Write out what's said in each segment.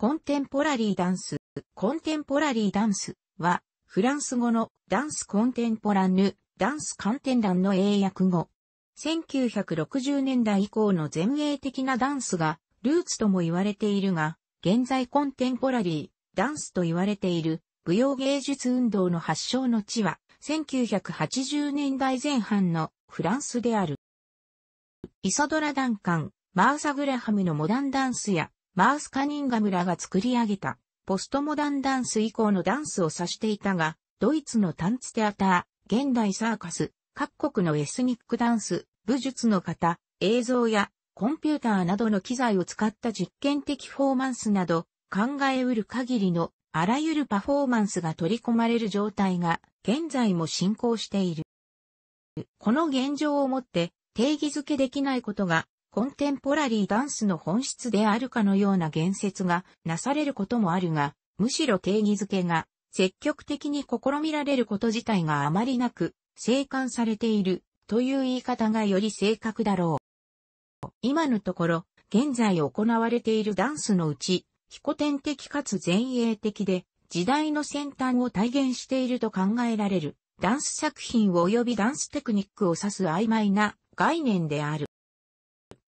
コンテンポラリーダンス、コンテンポラリーダンスは、フランス語のダンスコンテンポラヌ、ダンス観点団の英訳語。1960年代以降の前衛的なダンスが、ルーツとも言われているが、現在コンテンポラリー、ダンスと言われている、舞踊芸術運動の発祥の地は、1980年代前半のフランスである。イソドラ・ダンカン、マーサ・グラハムのモダンダンスや、マース・カニンガムらが作り上げた、ポストモダンダンス以降のダンスを指していたが、ドイツのタンツテアター、現代サーカス、各国のエスニックダンス、武術の型、映像やコンピューターなどの機材を使った実験的フォーマンスなど、考えうる限りのあらゆるパフォーマンスが取り込まれる状態が現在も進行している。この現状をもって定義づけできないことがコンテンポラリーダンスの本質であるかのような言説がなされることもあるが、むしろ定義づけが積極的に試みられること自体があまりなく、静観されているという言い方がより正確だろう。今のところ、現在行われているダンスのうち、非古典的かつ前衛的で、時代の先端を体現していると考えられる、ダンス作品及びダンステクニックを指す曖昧な概念である。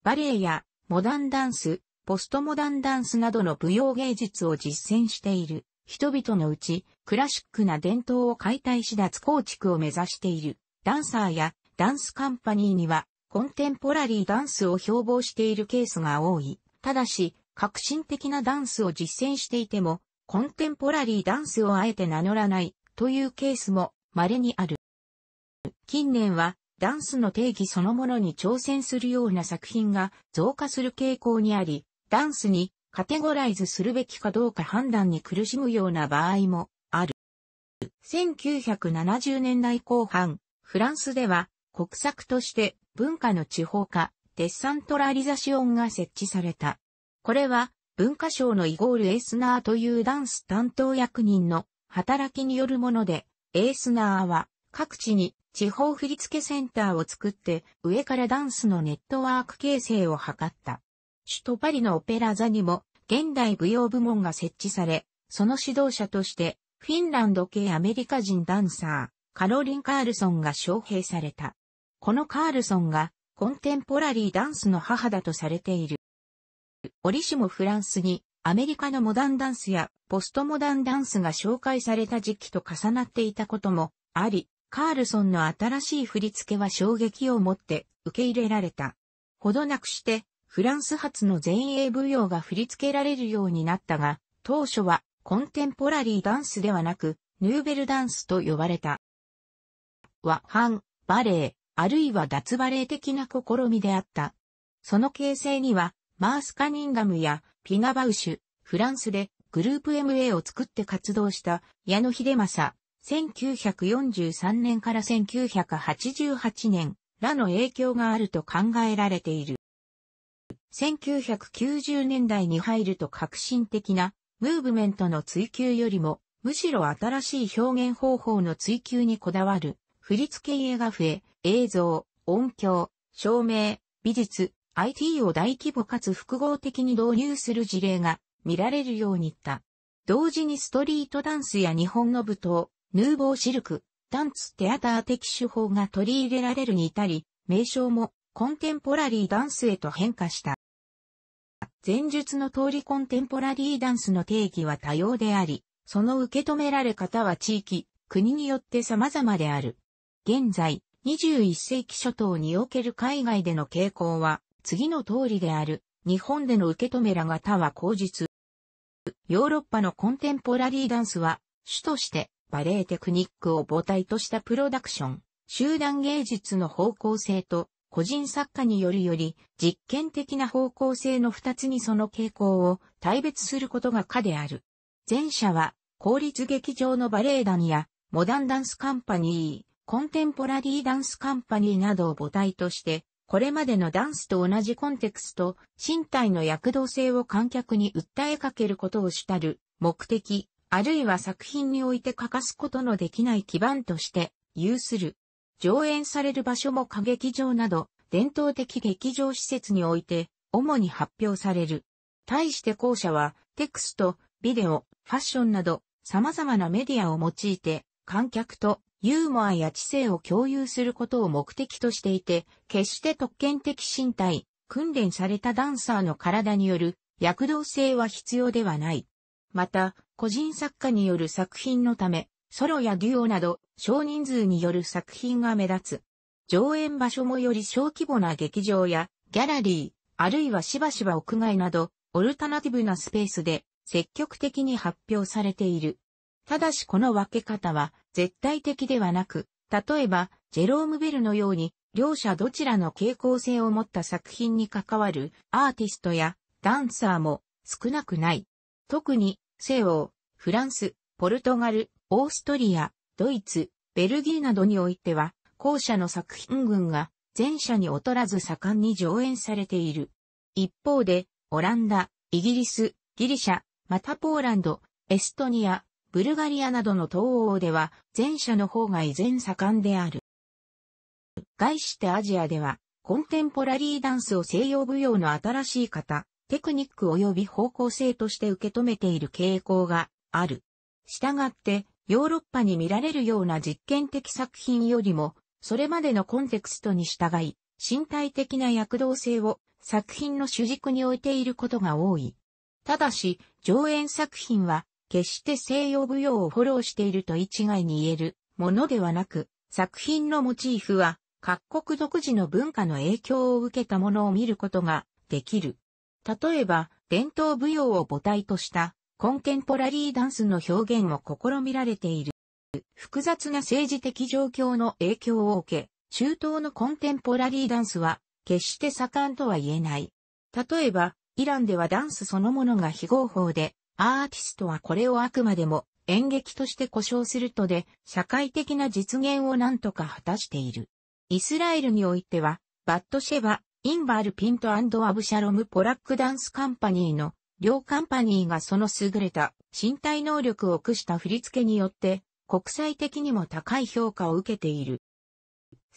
バレエやモダンダンス、ポストモダンダンスなどの舞踊芸術を実践している人々のうち、クラシックな伝統を解体し脱構築を目指しているダンサーやダンスカンパニーにはコンテンポラリーダンスを標榜しているケースが多い。ただし、革新的なダンスを実践していても、コンテンポラリーダンスをあえて名乗らないというケースも稀にある。近年はダンスの定義そのものに挑戦するような作品が増加する傾向にあり、ダンスにカテゴライズするべきかどうか判断に苦しむような場合もある。1970年代後半、フランスでは国策として文化の地方化、デッサントラリザシオンが設置された。これは文化省のイゴール・エースナーというダンス担当役人の働きによるもので、エースナーは各地に地方振付センターを作って上からダンスのネットワーク形成を図った。首都パリのオペラ座にも現代舞踊部門が設置され、その指導者としてフィンランド系アメリカ人ダンサー、カロリン・カールソンが招聘された。このカールソンがコンテンポラリーダンスの母だとされている。折しもフランスにアメリカのモダンダンスやポストモダンダンスが紹介された時期と重なっていたこともあり、カールソンの新しい振り付けは衝撃を持って受け入れられた。ほどなくして、フランス発の前衛舞踊が振り付けられるようになったが、当初はコンテンポラリーダンスではなく、ヌーベルダンスと呼ばれた。和版、バレエ、あるいは脱バレエ的な試みであった。その形成には、マース・カニンガムやピナ・バウシュ、フランスでグループ MA を作って活動した矢野秀正、1943年から1988年らの影響があると考えられている。1990年代に入ると革新的なムーブメントの追求よりも、むしろ新しい表現方法の追求にこだわる、振付家が増え、映像、音響、照明、美術、IT を大規模かつ複合的に導入する事例が見られるようにった。同時にストリートダンスや日本の舞踏、ヌーボーシルク、ダンツテアター的手法が取り入れられるに至り、名称もコンテンポラリーダンスへと変化した。前述の通りコンテンポラリーダンスの定義は多様であり、その受け止められ方は地域、国によって様々である。現在、21世紀初頭における海外での傾向は、次の通りである。日本での受け止めらが他は口実。ヨーロッパのコンテンポラリーダンスは、主としてバレエテクニックを母体としたプロダクション、集団芸術の方向性と個人作家によるより実験的な方向性の二つにその傾向を対別することが可である。前者は公立劇場のバレエ団やモダンダンスカンパニー、コンテンポラリーダンスカンパニーなどを母体として、これまでのダンスと同じコンテクスト、身体の躍動性を観客に訴えかけることを主たる目的、あるいは作品において欠かすことのできない基盤として有する。上演される場所も歌劇場など、伝統的劇場施設において、主に発表される。対して後者は、テクスト、ビデオ、ファッションなど、様々なメディアを用いて、観客とユーモアや知性を共有することを目的としていて、決して特権的身体、訓練されたダンサーの体による躍動性は必要ではない。また、個人作家による作品のため、ソロやデュオなど少人数による作品が目立つ。上演場所もより小規模な劇場やギャラリー、あるいはしばしば屋外など、オルタナティブなスペースで積極的に発表されている。ただしこの分け方は絶対的ではなく、例えば、ジェローム・ベルのように、両者どちらの傾向性を持った作品に関わるアーティストやダンサーも少なくない。特に西欧、フランス、ポルトガル、オーストリア、ドイツ、ベルギーなどにおいては、後者の作品群が前者に劣らず盛んに上演されている。一方で、オランダ、イギリス、ギリシャ、またポーランド、エストニア、ブルガリアなどの東欧では前者の方が依然盛んである。概してアジアでは、コンテンポラリーダンスを西洋舞踊の新しい方、テクニック及び方向性として受け止めている傾向がある。したがって、ヨーロッパに見られるような実験的作品よりも、それまでのコンテクストに従い、身体的な躍動性を作品の主軸に置いていることが多い。ただし、上演作品は、決して西洋舞踊をフォローしていると一概に言えるものではなく、作品のモチーフは、各国独自の文化の影響を受けたものを見ることができる。例えば、伝統舞踊を母体としたコンテンポラリーダンスの表現を試みられている。複雑な政治的状況の影響を受け、中東のコンテンポラリーダンスは決して盛んとは言えない。例えば、イランではダンスそのものが非合法で、アーティストはこれをあくまでも演劇として故障するとで、社会的な実現を何とか果たしている。イスラエルにおいては、バットシェバ、インバール・ピントアブシャロム・ポラックダンスカンパニーの両カンパニーがその優れた身体能力を駆した振り付けによって国際的にも高い評価を受けている。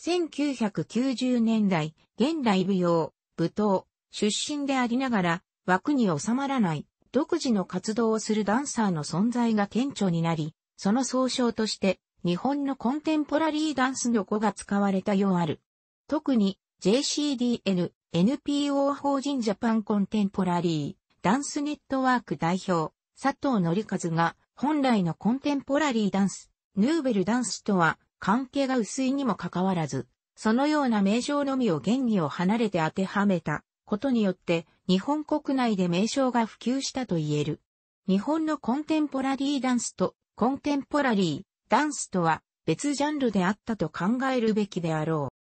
1990年代、現代舞踊、舞踏、出身でありながら枠に収まらない独自の活動をするダンサーの存在が顕著になり、その総称として日本のコンテンポラリーダンスの語が使われたようある。特に JCDN、NPO 法人ジャパンコンテンポラリー、ダンスネットワーク代表、佐藤則和が、本来のコンテンポラリーダンス、ヌーベルダンスとは、関係が薄いにもかかわらず、そのような名称のみを原理を離れて当てはめたことによって、日本国内で名称が普及したと言える。日本のコンテンポラリーダンスとコンテンポラリーダンスとは別ジャンルであったと考えるべきであろう。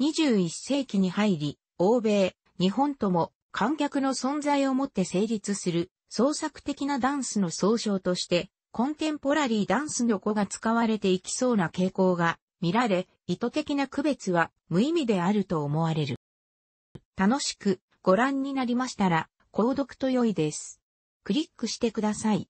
21世紀に入り、欧米、日本とも観客の存在をもって成立する創作的なダンスの総称として、コンテンポラリーダンスの子が使われていきそうな傾向が見られ、意図的な区別は無意味であると思われる。楽しくご覧になりましたら、購読と良いです。クリックしてください。